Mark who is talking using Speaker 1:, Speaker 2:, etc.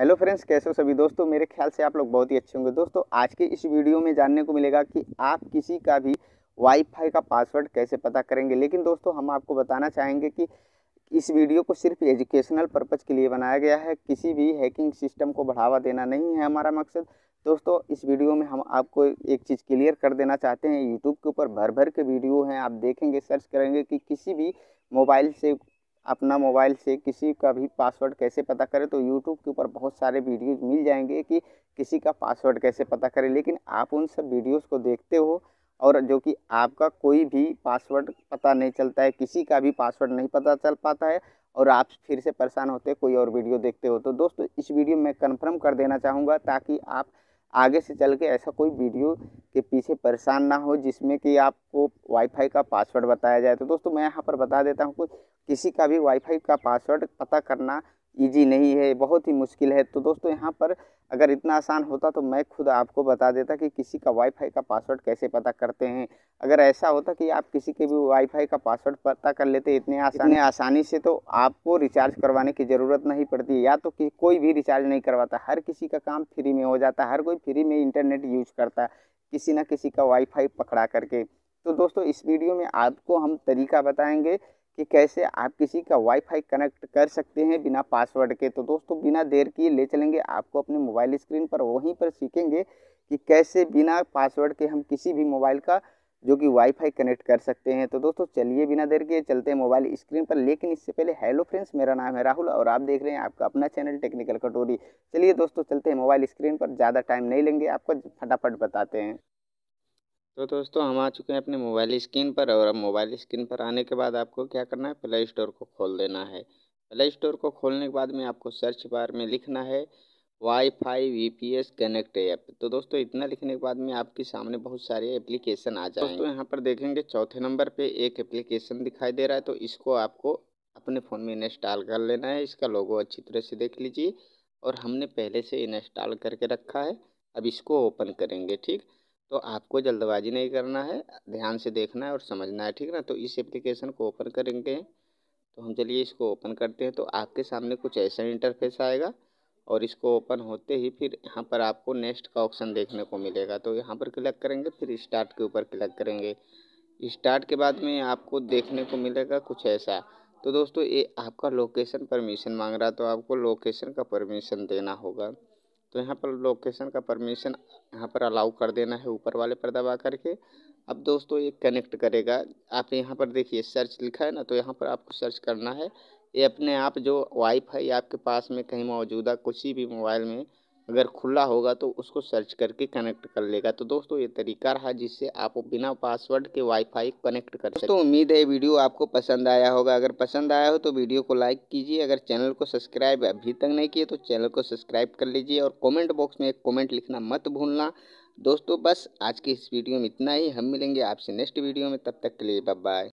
Speaker 1: hello friends कैसे हो सभी दोस्तों मेरे ख्याल से आप लोग बहुत ही अच्छे होंगे दोस्तों आज के इस वीडियो में जानने को मिलेगा कि आप किसी का भी वाईफाई का पासवर्ड कैसे पता करेंगे लेकिन दोस्तों हम आपको बताना चाहेंगे कि इस वीडियो को सिर्फ एजुकेशनल पर्पज़ के लिए बनाया गया है किसी भी हैकिंग सिस्टम को बढ़ावा देना नहीं है हमारा मकसद दोस्तों इस वीडियो में हम आपको एक चीज़ क्लियर कर देना चाहते हैं यूट्यूब के ऊपर भर भर के वीडियो हैं आप देखेंगे सर्च करेंगे कि किसी भी मोबाइल से अपना मोबाइल से किसी का भी पासवर्ड कैसे पता करें तो यूट्यूब के ऊपर बहुत सारे वीडियोज़ मिल जाएंगे कि किसी का पासवर्ड कैसे पता करें लेकिन आप उन सब वीडियोज़ को देखते हो और जो कि आपका कोई भी पासवर्ड पता नहीं चलता है किसी का भी पासवर्ड नहीं पता चल पाता है और आप फिर से परेशान होते कोई और वीडियो देखते हो तो दोस्तों इस वीडियो में कंफर्म कर देना चाहूँगा ताकि आप आगे से चल के ऐसा कोई वीडियो के पीछे परेशान ना हो जिसमें कि आपको वाईफाई का पासवर्ड बताया जाए तो दोस्तों मैं यहाँ पर बता देता हूँ कि किसी का भी वाईफाई का पासवर्ड पता करना ईजी नहीं है बहुत ही मुश्किल है तो दोस्तों यहाँ पर अगर इतना आसान होता तो मैं खुद आपको बता देता कि किसी का वाईफाई का पासवर्ड कैसे पता करते हैं अगर ऐसा होता कि आप किसी के भी वाईफाई का पासवर्ड पता कर लेते इतने आसान आसानी से तो आपको रिचार्ज करवाने की ज़रूरत नहीं पड़ती या तो कि कोई भी रिचार्ज नहीं करवाता हर किसी का काम फ्री में हो जाता हर कोई फ्री में इंटरनेट यूज करता किसी न किसी का वाईफाई पकड़ा करके तो दोस्तों इस वीडियो में आपको हम तरीका बताएँगे कि कैसे आप किसी का वाईफाई कनेक्ट कर सकते हैं बिना पासवर्ड के तो दोस्तों बिना देर किए ले चलेंगे आपको अपने मोबाइल स्क्रीन पर वहीं पर सीखेंगे कि कैसे बिना पासवर्ड के हम किसी भी मोबाइल का जो कि वाईफाई कनेक्ट कर सकते हैं तो दोस्तों चलिए बिना देर के चलते हैं मोबाइल स्क्रीन पर लेकिन इससे पहले हेलो फ्रेंड्स मेरा नाम है राहुल और आप देख रहे हैं आपका अपना चैनल टेक्निकल कटोरी चलिए दोस्तों चलते हैं मोबाइल स्क्रीन पर ज़्यादा टाइम नहीं लेंगे आपको फटाफट बताते हैं तो दोस्तों हम आ चुके हैं अपने मोबाइल स्क्रीन पर और अब मोबाइल स्क्रीन पर आने के बाद आपको क्या करना है प्ले स्टोर को खोल देना है प्ले स्टोर को खोलने के बाद में आपको सर्च बार में लिखना है wifi V P S connect app तो दोस्तों इतना लिखने के बाद में आपके सामने बहुत सारे एप्लीकेशन आ जाए दोस्तों यहाँ पर देखेंगे चौथे नंबर पर एक एप्लीकेशन दिखाई दे रहा है तो इसको आपको अपने फ़ोन में इंस्टॉल कर लेना है इसका लोगो अच्छी तरह से देख लीजिए और हमने पहले से इंस्टॉल करके रखा है अब इसको ओपन करेंगे ठीक तो आपको जल्दबाजी नहीं करना है ध्यान से देखना है और समझना है ठीक ना तो इस एप्लीकेशन को ओपन करेंगे तो हम चलिए इसको ओपन करते हैं तो आपके सामने कुछ ऐसा इंटरफेस आएगा और इसको ओपन होते ही फिर यहाँ पर आपको नेक्स्ट का ऑप्शन देखने को मिलेगा तो यहाँ पर क्लिक करेंगे फिर स्टार्ट के ऊपर क्लिक करेंगे स्टार्ट के बाद में आपको देखने को मिलेगा कुछ ऐसा तो दोस्तों ये आपका लोकेशन परमिशन मांग रहा तो आपको लोकेशन का परमिशन देना होगा तो यहाँ पर लोकेशन का परमिशन यहाँ पर अलाउ कर देना है ऊपर वाले पर दबा करके अब दोस्तों ये कनेक्ट करेगा आप यहाँ पर देखिए सर्च लिखा है ना तो यहाँ पर आपको सर्च करना है ये अपने आप जो वाईफाई आपके पास में कहीं मौजूदा किसी भी मोबाइल में अगर खुला होगा तो उसको सर्च करके कनेक्ट कर लेगा तो दोस्तों ये तरीका रहा जिससे आप बिना पासवर्ड के वाईफाई कनेक्ट कर सकते तो उम्मीद है वीडियो आपको पसंद आया होगा अगर पसंद आया हो तो वीडियो को लाइक कीजिए अगर चैनल को सब्सक्राइब अभी तक नहीं किए तो चैनल को सब्सक्राइब कर लीजिए और कॉमेंट बॉक्स में एक कॉमेंट लिखना मत भूलना दोस्तों बस आज के इस वीडियो में इतना ही हम मिलेंगे आपसे नेक्स्ट वीडियो में तब तक के लिए बाय